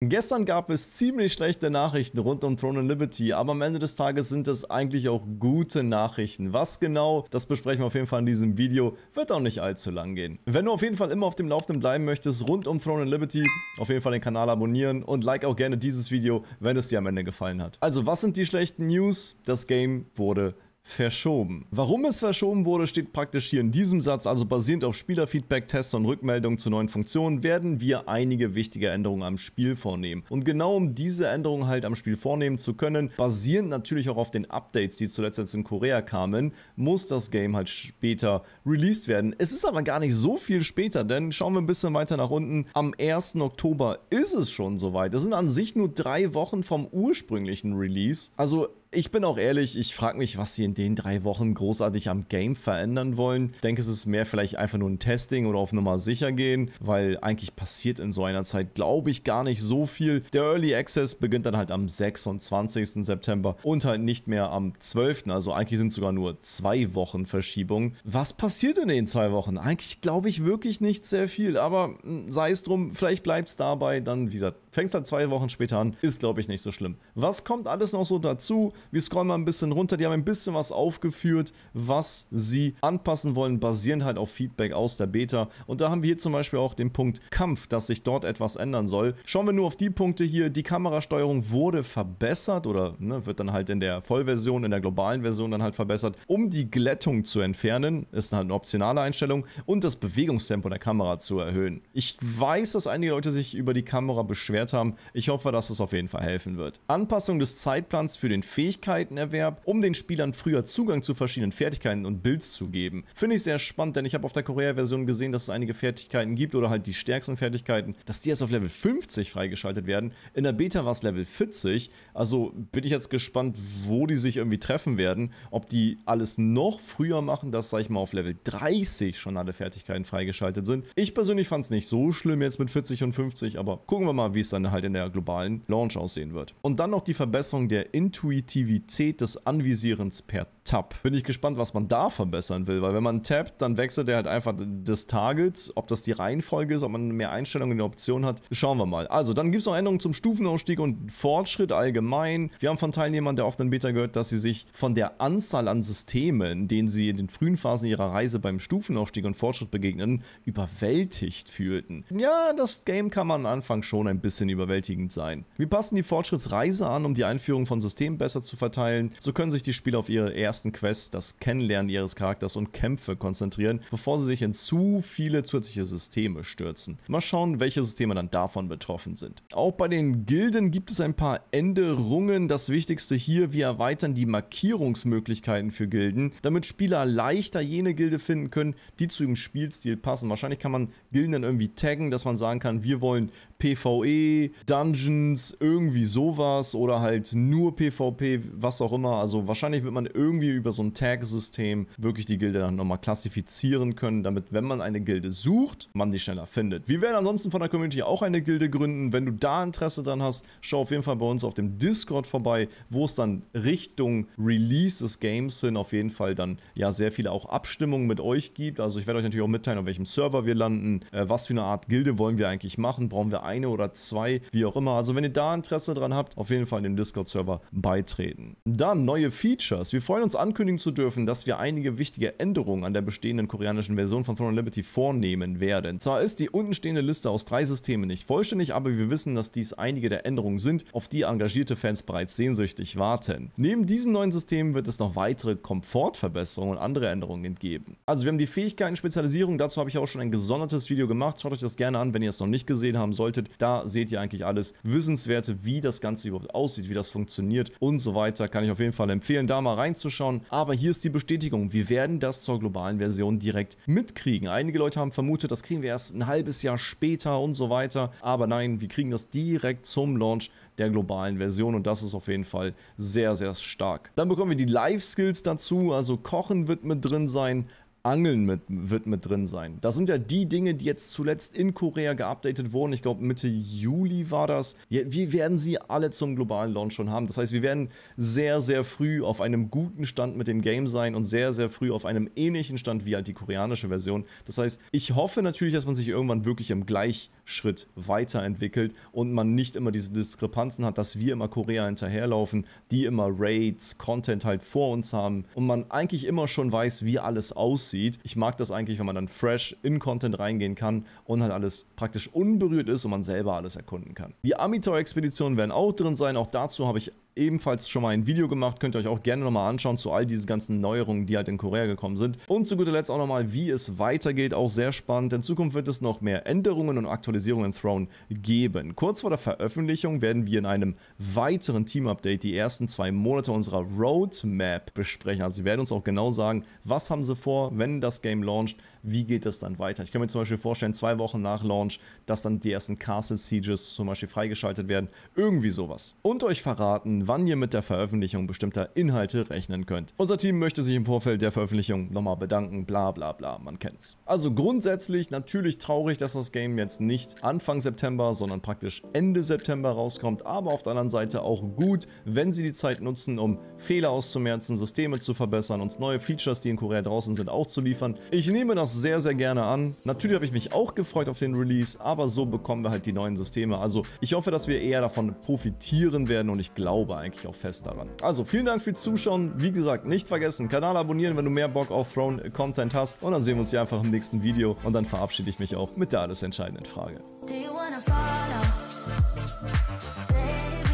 Gestern gab es ziemlich schlechte Nachrichten rund um Throne and Liberty, aber am Ende des Tages sind das eigentlich auch gute Nachrichten. Was genau, das besprechen wir auf jeden Fall in diesem Video, wird auch nicht allzu lang gehen. Wenn du auf jeden Fall immer auf dem Laufenden bleiben möchtest rund um Throne and Liberty, auf jeden Fall den Kanal abonnieren und like auch gerne dieses Video, wenn es dir am Ende gefallen hat. Also was sind die schlechten News? Das Game wurde verschoben. Warum es verschoben wurde, steht praktisch hier in diesem Satz. Also basierend auf Spielerfeedback, Tests und Rückmeldungen zu neuen Funktionen werden wir einige wichtige Änderungen am Spiel vornehmen. Und genau um diese Änderungen halt am Spiel vornehmen zu können, basierend natürlich auch auf den Updates, die zuletzt jetzt in Korea kamen, muss das Game halt später released werden. Es ist aber gar nicht so viel später, denn schauen wir ein bisschen weiter nach unten. Am 1. Oktober ist es schon soweit. Es sind an sich nur drei Wochen vom ursprünglichen Release. Also ich bin auch ehrlich, ich frage mich, was sie in den drei Wochen großartig am Game verändern wollen. Ich denke, es ist mehr vielleicht einfach nur ein Testing oder auf Nummer sicher gehen, weil eigentlich passiert in so einer Zeit, glaube ich, gar nicht so viel. Der Early Access beginnt dann halt am 26. September und halt nicht mehr am 12. Also eigentlich sind sogar nur zwei Wochen Verschiebung. Was passiert in den zwei Wochen? Eigentlich glaube ich wirklich nicht sehr viel, aber hm, sei es drum, vielleicht bleibt es dabei. Dann, wie gesagt, fängst halt zwei Wochen später an. Ist, glaube ich, nicht so schlimm. Was kommt alles noch so dazu? Wir scrollen mal ein bisschen runter. Die haben ein bisschen was aufgeführt, was sie anpassen wollen, basierend halt auf Feedback aus der Beta. Und da haben wir hier zum Beispiel auch den Punkt Kampf, dass sich dort etwas ändern soll. Schauen wir nur auf die Punkte hier. Die Kamerasteuerung wurde verbessert oder ne, wird dann halt in der Vollversion, in der globalen Version dann halt verbessert, um die Glättung zu entfernen. Ist halt eine optionale Einstellung. Und das Bewegungstempo der Kamera zu erhöhen. Ich weiß, dass einige Leute sich über die Kamera beschwert haben. Ich hoffe, dass es das auf jeden Fall helfen wird. Anpassung des Zeitplans für den Fehler. Fähigkeitenerwerb, um den Spielern früher Zugang zu verschiedenen Fertigkeiten und Builds zu geben. Finde ich sehr spannend, denn ich habe auf der Korea-Version gesehen, dass es einige Fertigkeiten gibt oder halt die stärksten Fertigkeiten, dass die erst auf Level 50 freigeschaltet werden. In der Beta war es Level 40, also bin ich jetzt gespannt, wo die sich irgendwie treffen werden, ob die alles noch früher machen, dass, sag ich mal, auf Level 30 schon alle Fertigkeiten freigeschaltet sind. Ich persönlich fand es nicht so schlimm jetzt mit 40 und 50, aber gucken wir mal, wie es dann halt in der globalen Launch aussehen wird. Und dann noch die Verbesserung der Intuitivität Effektivität des Anvisierens per Tab. Bin ich gespannt, was man da verbessern will, weil wenn man tappt, dann wechselt er halt einfach des Targets. Ob das die Reihenfolge ist, ob man mehr Einstellungen in der Option hat, schauen wir mal. Also, dann gibt es noch Änderungen zum Stufenausstieg und Fortschritt allgemein. Wir haben von Teilnehmern der offenen Beta gehört, dass sie sich von der Anzahl an Systemen, denen sie in den frühen Phasen ihrer Reise beim Stufenaufstieg und Fortschritt begegnen, überwältigt fühlten. Ja, das Game kann man am Anfang schon ein bisschen überwältigend sein. Wir passen die Fortschrittsreise an, um die Einführung von Systemen besser zu verteilen. So können sich die Spieler auf ihre ersten ersten Quest das Kennenlernen ihres Charakters und Kämpfe konzentrieren, bevor sie sich in zu viele zusätzliche Systeme stürzen. Mal schauen, welche Systeme dann davon betroffen sind. Auch bei den Gilden gibt es ein paar Änderungen. Das Wichtigste hier, wir erweitern die Markierungsmöglichkeiten für Gilden, damit Spieler leichter jene Gilde finden können, die zu ihrem Spielstil passen. Wahrscheinlich kann man Gilden dann irgendwie taggen, dass man sagen kann, wir wollen PvE, Dungeons, irgendwie sowas oder halt nur PvP, was auch immer. Also wahrscheinlich wird man irgendwie wir über so ein Tag-System wirklich die Gilde dann nochmal klassifizieren können, damit wenn man eine Gilde sucht, man die schneller findet. Wir werden ansonsten von der Community auch eine Gilde gründen. Wenn du da Interesse dran hast, schau auf jeden Fall bei uns auf dem Discord vorbei, wo es dann Richtung Release des Games sind. auf jeden Fall dann ja sehr viele auch Abstimmungen mit euch gibt. Also ich werde euch natürlich auch mitteilen, auf welchem Server wir landen, äh, was für eine Art Gilde wollen wir eigentlich machen, brauchen wir eine oder zwei, wie auch immer. Also wenn ihr da Interesse dran habt, auf jeden Fall dem Discord-Server beitreten. Dann neue Features. Wir freuen uns ankündigen zu dürfen, dass wir einige wichtige Änderungen an der bestehenden koreanischen Version von Throne Liberty vornehmen werden. Zwar ist die untenstehende Liste aus drei Systemen nicht vollständig, aber wir wissen, dass dies einige der Änderungen sind, auf die engagierte Fans bereits sehnsüchtig warten. Neben diesen neuen Systemen wird es noch weitere Komfortverbesserungen und andere Änderungen geben. Also wir haben die Fähigkeiten Spezialisierung, dazu habe ich auch schon ein gesondertes Video gemacht, schaut euch das gerne an, wenn ihr es noch nicht gesehen haben solltet. Da seht ihr eigentlich alles Wissenswerte, wie das Ganze überhaupt aussieht, wie das funktioniert und so weiter. Kann ich auf jeden Fall empfehlen, da mal reinzuschauen anschauen. Aber hier ist die Bestätigung, wir werden das zur globalen Version direkt mitkriegen. Einige Leute haben vermutet, das kriegen wir erst ein halbes Jahr später und so weiter. Aber nein, wir kriegen das direkt zum Launch der globalen Version und das ist auf jeden Fall sehr, sehr stark. Dann bekommen wir die Live-Skills dazu, also Kochen wird mit drin sein, Angeln mit, wird mit drin sein. Das sind ja die Dinge, die jetzt zuletzt in Korea geupdatet wurden. Ich glaube, Mitte Juli war das. Wir werden sie alle zum globalen Launch schon haben. Das heißt, wir werden sehr, sehr früh auf einem guten Stand mit dem Game sein und sehr, sehr früh auf einem ähnlichen Stand wie halt die koreanische Version. Das heißt, ich hoffe natürlich, dass man sich irgendwann wirklich im Gleichschritt weiterentwickelt und man nicht immer diese Diskrepanzen hat, dass wir immer Korea hinterherlaufen, die immer Raids, Content halt vor uns haben und man eigentlich immer schon weiß, wie alles aussieht aussieht. Ich mag das eigentlich, wenn man dann fresh in Content reingehen kann und halt alles praktisch unberührt ist und man selber alles erkunden kann. Die Amitor-Expeditionen werden auch drin sein. Auch dazu habe ich ebenfalls schon mal ein Video gemacht, könnt ihr euch auch gerne nochmal anschauen zu all diesen ganzen Neuerungen, die halt in Korea gekommen sind. Und zu guter Letzt auch nochmal, wie es weitergeht, auch sehr spannend. In Zukunft wird es noch mehr Änderungen und Aktualisierungen in Throne geben. Kurz vor der Veröffentlichung werden wir in einem weiteren Team-Update die ersten zwei Monate unserer Roadmap besprechen. Also sie werden uns auch genau sagen, was haben sie vor, wenn das Game launcht, wie geht es dann weiter. Ich kann mir zum Beispiel vorstellen, zwei Wochen nach Launch, dass dann die ersten Castle Sieges zum Beispiel freigeschaltet werden. Irgendwie sowas. Und euch verraten, wann ihr mit der Veröffentlichung bestimmter Inhalte rechnen könnt. Unser Team möchte sich im Vorfeld der Veröffentlichung nochmal bedanken, bla bla bla, man kennt's. Also grundsätzlich natürlich traurig, dass das Game jetzt nicht Anfang September, sondern praktisch Ende September rauskommt, aber auf der anderen Seite auch gut, wenn sie die Zeit nutzen, um Fehler auszumerzen, Systeme zu verbessern, uns neue Features, die in Korea draußen sind, auch zu liefern. Ich nehme das sehr, sehr gerne an. Natürlich habe ich mich auch gefreut auf den Release, aber so bekommen wir halt die neuen Systeme. Also ich hoffe, dass wir eher davon profitieren werden und ich glaube eigentlich auch fest daran. Also vielen Dank fürs Zuschauen. Wie gesagt, nicht vergessen, Kanal abonnieren, wenn du mehr Bock auf Throne-Content hast. Und dann sehen wir uns hier einfach im nächsten Video. Und dann verabschiede ich mich auch mit der alles entscheidenden Frage. Do you wanna follow? Baby.